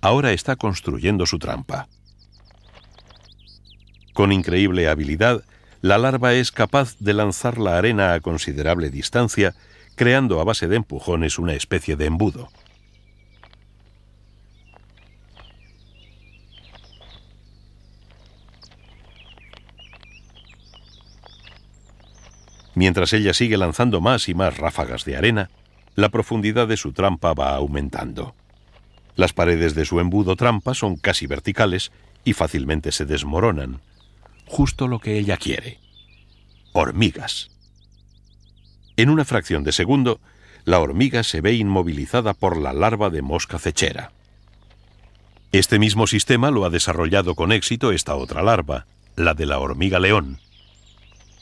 ahora está construyendo su trampa. Con increíble habilidad, la larva es capaz de lanzar la arena a considerable distancia, creando a base de empujones una especie de embudo. Mientras ella sigue lanzando más y más ráfagas de arena, la profundidad de su trampa va aumentando. Las paredes de su embudo trampa son casi verticales y fácilmente se desmoronan. Justo lo que ella quiere. Hormigas. En una fracción de segundo, la hormiga se ve inmovilizada por la larva de mosca cechera. Este mismo sistema lo ha desarrollado con éxito esta otra larva, la de la hormiga león.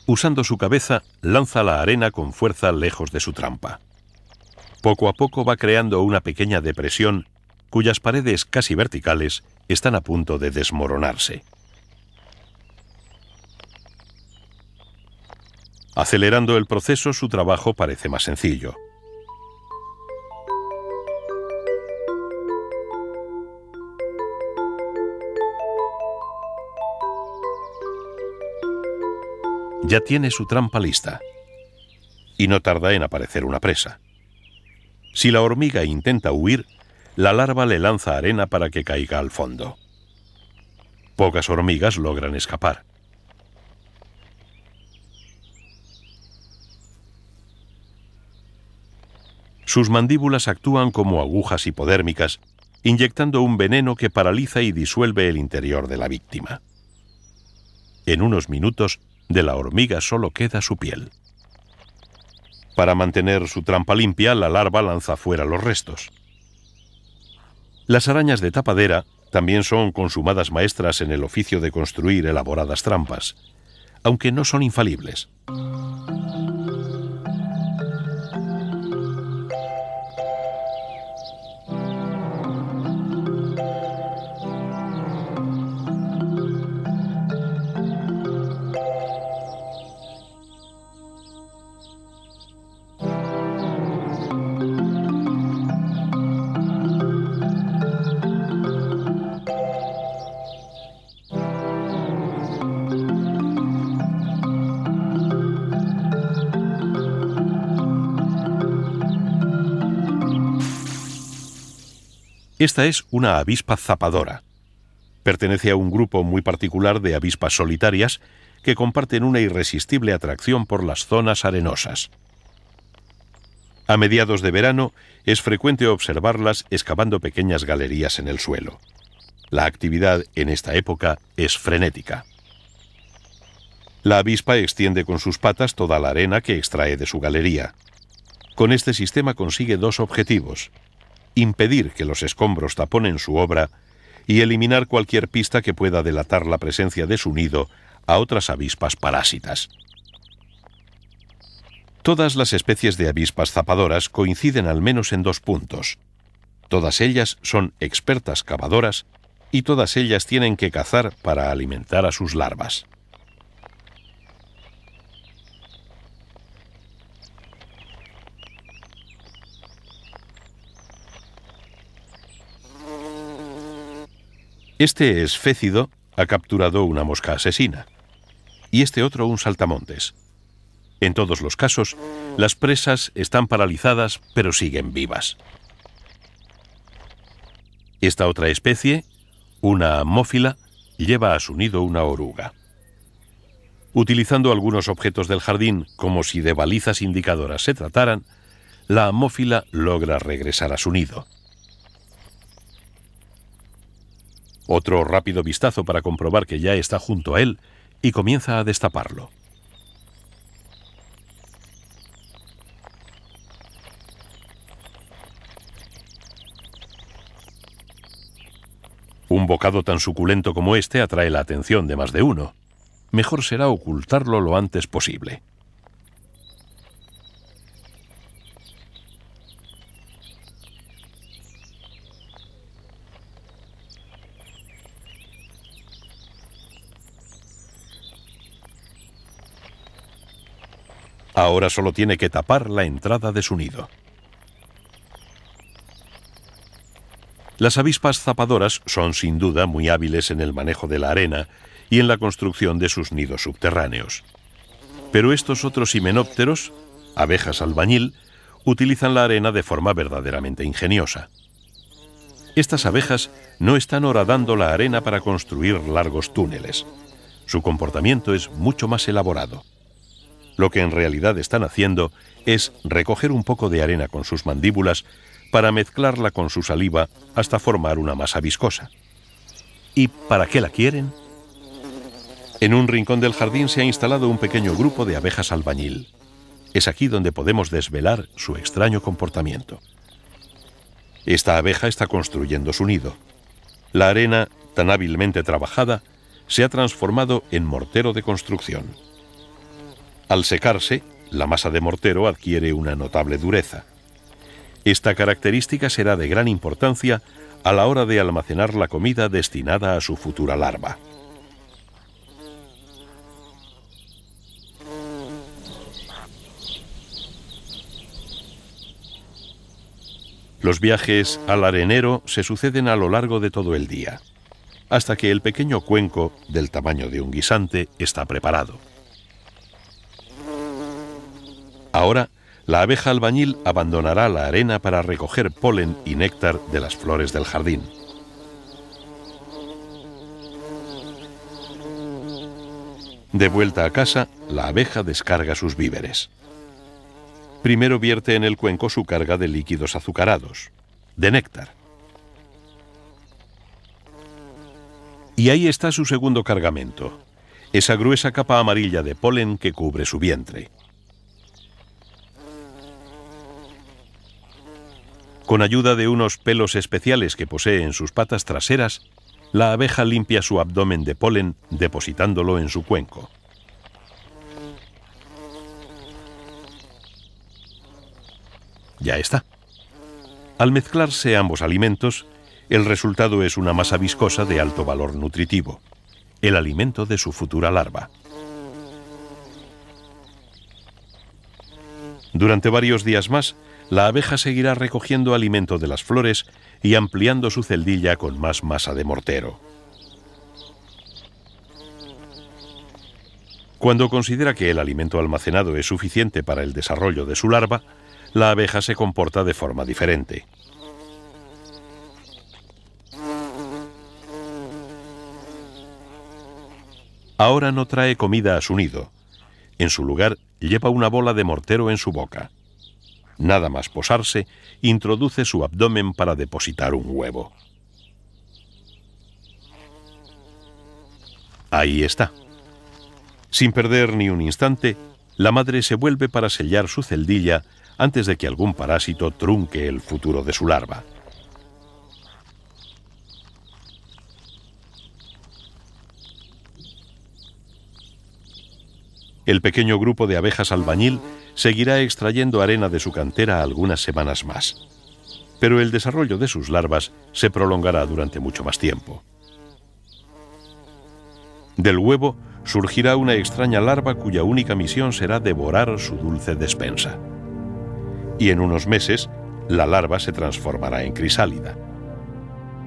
Usando su cabeza, lanza la arena con fuerza lejos de su trampa. Poco a poco va creando una pequeña depresión cuyas paredes casi verticales están a punto de desmoronarse. Acelerando el proceso, su trabajo parece más sencillo. Ya tiene su trampa lista y no tarda en aparecer una presa. Si la hormiga intenta huir, la larva le lanza arena para que caiga al fondo. Pocas hormigas logran escapar. Sus mandíbulas actúan como agujas hipodérmicas, inyectando un veneno que paraliza y disuelve el interior de la víctima. En unos minutos, de la hormiga solo queda su piel. Para mantener su trampa limpia, la larva lanza fuera los restos. Las arañas de tapadera también son consumadas maestras en el oficio de construir elaboradas trampas, aunque no son infalibles. Esta es una avispa zapadora. Pertenece a un grupo muy particular de avispas solitarias que comparten una irresistible atracción por las zonas arenosas. A mediados de verano es frecuente observarlas excavando pequeñas galerías en el suelo. La actividad en esta época es frenética. La avispa extiende con sus patas toda la arena que extrae de su galería. Con este sistema consigue dos objetivos impedir que los escombros taponen su obra y eliminar cualquier pista que pueda delatar la presencia de su nido a otras avispas parásitas. Todas las especies de avispas zapadoras coinciden al menos en dos puntos. Todas ellas son expertas cavadoras y todas ellas tienen que cazar para alimentar a sus larvas. Este esfécido ha capturado una mosca asesina y este otro un saltamontes. En todos los casos, las presas están paralizadas pero siguen vivas. Esta otra especie, una amófila, lleva a su nido una oruga. Utilizando algunos objetos del jardín como si de balizas indicadoras se trataran, la amófila logra regresar a su nido. Otro rápido vistazo para comprobar que ya está junto a él y comienza a destaparlo. Un bocado tan suculento como este atrae la atención de más de uno. Mejor será ocultarlo lo antes posible. Ahora solo tiene que tapar la entrada de su nido. Las avispas zapadoras son sin duda muy hábiles en el manejo de la arena y en la construcción de sus nidos subterráneos. Pero estos otros himenópteros, abejas albañil, utilizan la arena de forma verdaderamente ingeniosa. Estas abejas no están horadando la arena para construir largos túneles. Su comportamiento es mucho más elaborado. Lo que en realidad están haciendo es recoger un poco de arena con sus mandíbulas para mezclarla con su saliva hasta formar una masa viscosa. ¿Y para qué la quieren? En un rincón del jardín se ha instalado un pequeño grupo de abejas albañil. Es aquí donde podemos desvelar su extraño comportamiento. Esta abeja está construyendo su nido. La arena, tan hábilmente trabajada, se ha transformado en mortero de construcción. Al secarse, la masa de mortero adquiere una notable dureza. Esta característica será de gran importancia a la hora de almacenar la comida destinada a su futura larva. Los viajes al arenero se suceden a lo largo de todo el día, hasta que el pequeño cuenco, del tamaño de un guisante, está preparado. Ahora, la abeja albañil abandonará la arena para recoger polen y néctar de las flores del jardín. De vuelta a casa, la abeja descarga sus víveres. Primero vierte en el cuenco su carga de líquidos azucarados, de néctar. Y ahí está su segundo cargamento, esa gruesa capa amarilla de polen que cubre su vientre. Con ayuda de unos pelos especiales que posee en sus patas traseras, la abeja limpia su abdomen de polen depositándolo en su cuenco. Ya está. Al mezclarse ambos alimentos, el resultado es una masa viscosa de alto valor nutritivo, el alimento de su futura larva. Durante varios días más, la abeja seguirá recogiendo alimento de las flores y ampliando su celdilla con más masa de mortero. Cuando considera que el alimento almacenado es suficiente para el desarrollo de su larva, la abeja se comporta de forma diferente. Ahora no trae comida a su nido. En su lugar, lleva una bola de mortero en su boca. Nada más posarse, introduce su abdomen para depositar un huevo. Ahí está. Sin perder ni un instante, la madre se vuelve para sellar su celdilla antes de que algún parásito trunque el futuro de su larva. El pequeño grupo de abejas albañil seguirá extrayendo arena de su cantera algunas semanas más, pero el desarrollo de sus larvas se prolongará durante mucho más tiempo. Del huevo surgirá una extraña larva cuya única misión será devorar su dulce despensa. Y en unos meses, la larva se transformará en crisálida.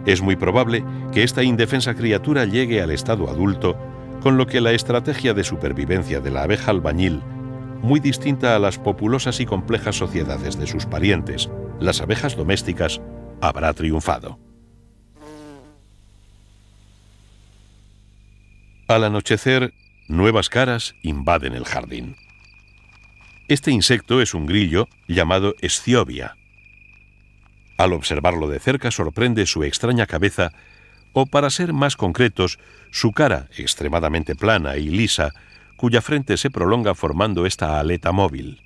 Es muy probable que esta indefensa criatura llegue al estado adulto, con lo que la estrategia de supervivencia de la abeja albañil muy distinta a las populosas y complejas sociedades de sus parientes, las abejas domésticas, habrá triunfado. Al anochecer, nuevas caras invaden el jardín. Este insecto es un grillo llamado esciobia. Al observarlo de cerca sorprende su extraña cabeza o, para ser más concretos, su cara extremadamente plana y lisa cuya frente se prolonga formando esta aleta móvil.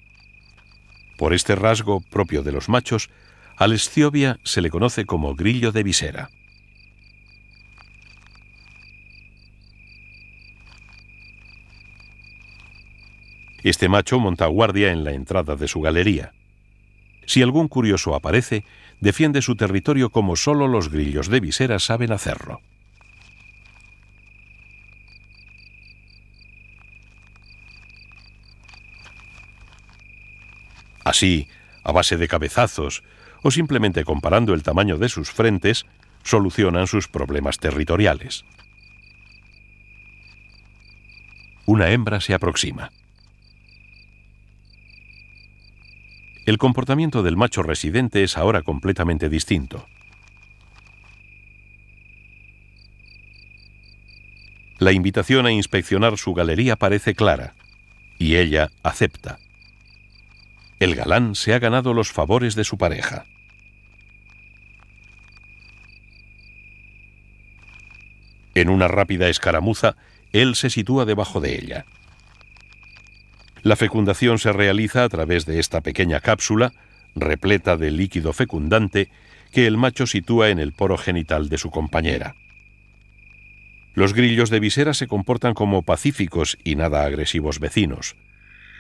Por este rasgo propio de los machos, al esciobia se le conoce como grillo de visera. Este macho monta guardia en la entrada de su galería. Si algún curioso aparece, defiende su territorio como solo los grillos de visera saben hacerlo. Así, a base de cabezazos o simplemente comparando el tamaño de sus frentes, solucionan sus problemas territoriales. Una hembra se aproxima. El comportamiento del macho residente es ahora completamente distinto. La invitación a inspeccionar su galería parece clara, y ella acepta el galán se ha ganado los favores de su pareja. En una rápida escaramuza, él se sitúa debajo de ella. La fecundación se realiza a través de esta pequeña cápsula, repleta de líquido fecundante, que el macho sitúa en el poro genital de su compañera. Los grillos de visera se comportan como pacíficos y nada agresivos vecinos.